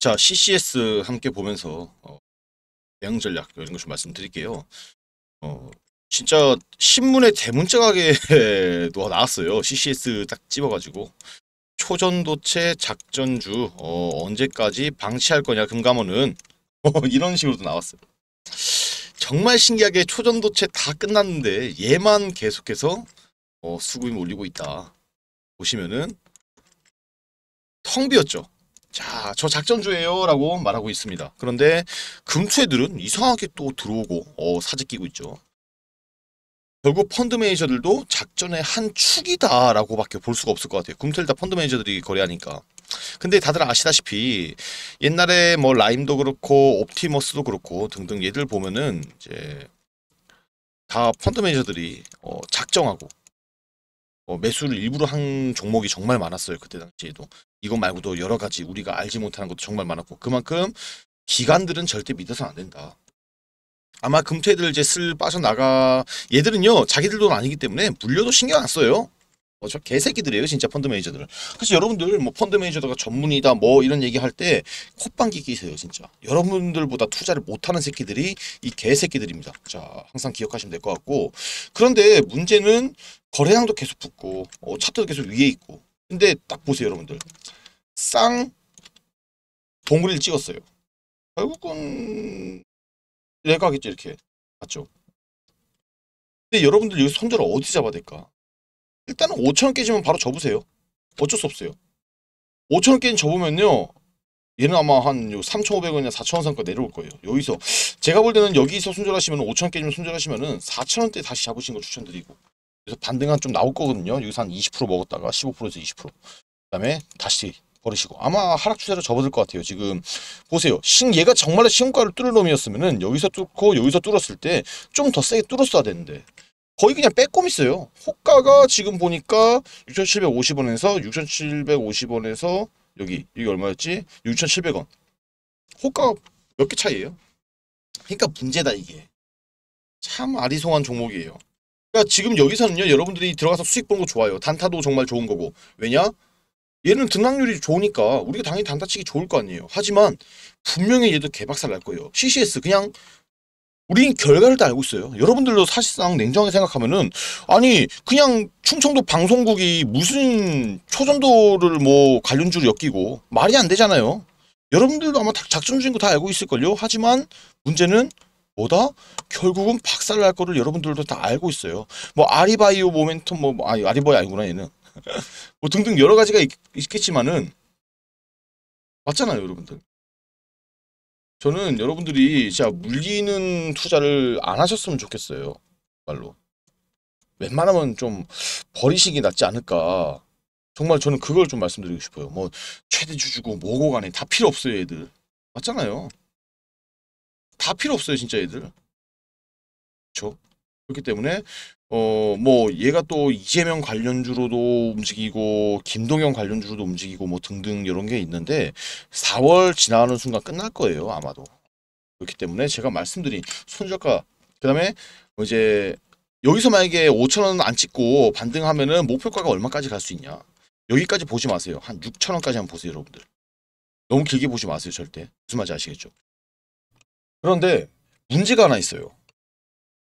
자, CCS 함께 보면서 어, 대응 전략 이런 것좀 말씀드릴게요. 어, 진짜 신문에 대문짝하게도 나왔어요. CCS 딱 집어가지고 초전도체 작전주 어, 언제까지 방치할 거냐 금감원은 어, 이런 식으로도 나왔어요. 정말 신기하게 초전도체 다 끝났는데 얘만 계속해서 어, 수급이 몰리고 있다. 보시면은 텅 비었죠. 자, 저 작전주예요 라고 말하고 있습니다. 그런데 금투애들은 이상하게 또 들어오고 어, 사재끼고 있죠. 결국 펀드 매니저들도 작전의 한 축이다 라고밖에 볼 수가 없을 것 같아요. 금투 다 펀드 매니저들이 거래하니까. 근데 다들 아시다시피 옛날에 뭐 라임도 그렇고 옵티머스도 그렇고 등등 얘들 보면은 이제 다 펀드 매니저들이 어, 작정하고 어, 매수를 일부러 한 종목이 정말 많았어요. 그때 당시에도. 이것 말고도 여러 가지 우리가 알지 못하는 것도 정말 많았고 그만큼 기관들은 절대 믿어서는 안 된다. 아마 금태들 이제 슬 빠져나가 얘들은요 자기들 돈 아니기 때문에 물려도 신경 안 써요. 뭐죠? 개새끼들이에요, 진짜 펀드 매니저들은. 그래서 여러분들 뭐 펀드 매니저가 전문이다 뭐 이런 얘기할 때 콧방귀 끼세요, 진짜. 여러분들보다 투자를 못하는 새끼들이 이 개새끼들입니다. 자, 항상 기억하시면 될 것 같고. 그런데 문제는 거래량도 계속 붙고 어, 차트도 계속 위에 있고. 근데 딱 보세요, 여러분들. 쌍 동그리를 찍었어요. 결국은 내가겠죠 이렇게. 맞죠? 근데 여러분들 여기 손절을 어디 잡아야 될까? 일단은 5천원 깨지면 바로 접으세요. 어쩔 수 없어요. 5천원 깨진 접으면요. 얘는 아마 한 3,500원이나 4,000원 상가 내려올 거예요. 여기서 제가 볼 때는 여기서 손절하시면 5,000원 깨지면 손절하시면은 4,000원대 다시 잡으신는거 추천드리고 그래서 반등한 좀 나올 거거든요. 여기서 한 20% 먹었다가 15%에서 20% 그다음에 다시 버리시고 아마 하락 추세로 접어들 것 같아요. 지금 보세요. 신 얘가 정말로 신고가를 뚫을 놈이었으면은 여기서 뚫고 여기서 뚫었을 때 좀 더 세게 뚫었어야 되는데 거의 그냥 빼꼼 있어요. 호가가 지금 보니까 6,750원에서 6,750원에서 여기 이게 얼마였지? 6,700원. 호가 몇 개차이에요 그러니까 문제다 이게. 참 아리송한 종목이에요. 그러니까 지금 여기서는요. 여러분들이 들어가서 수익 보는 거 좋아요. 단타도 정말 좋은 거고. 왜냐? 얘는 등락률이 좋으니까 우리가 당연히 단타치기 좋을 거 아니에요. 하지만 분명히 얘도 개박살 날 거예요. CCS 그냥 우린 결과를 다 알고 있어요. 여러분들도 사실상 냉정하게 생각하면은 아니 그냥 충청도 방송국이 무슨 초전도를 뭐 관련주로 엮이고 말이 안 되잖아요. 여러분들도 아마 작전 중인 거 다 알고 있을걸요. 하지만 문제는 뭐다? 결국은 박살날 거를 여러분들도 다 알고 있어요. 뭐 아리바이오 모멘텀 뭐, 뭐 아니 아리바이 아니구나 얘는 뭐 등등 여러 가지가 있, 겠지만은 맞잖아요 여러분들. 저는 여러분들이 진짜 물리는 투자를 안 하셨으면 좋겠어요. 말로. 웬만하면 좀 버리시기 낫지 않을까. 정말 저는 그걸 좀 말씀드리고 싶어요. 뭐 최대주 주고 뭐고 간에 다 필요 없어요, 애들. 맞잖아요. 다 필요 없어요, 진짜 애들. 그렇죠? 그렇기 때문에 어 뭐 얘가 또 이재명 관련주로도 움직이고 김동연 관련주로도 움직이고 뭐 등등 이런 게 있는데 4월 지나가는 순간 끝날 거예요 아마도 그렇기 때문에 제가 말씀드린 손절가 그다음에 뭐 이제 여기서 만약에 5천원 안 찍고 반등하면은 목표가가 얼마까지 갈 수 있냐 여기까지 보지 마세요 한 6천원까지 한번 보세요 여러분들 너무 길게 보지 마세요 절대 무슨 말인지 아시겠죠 그런데 문제가 하나 있어요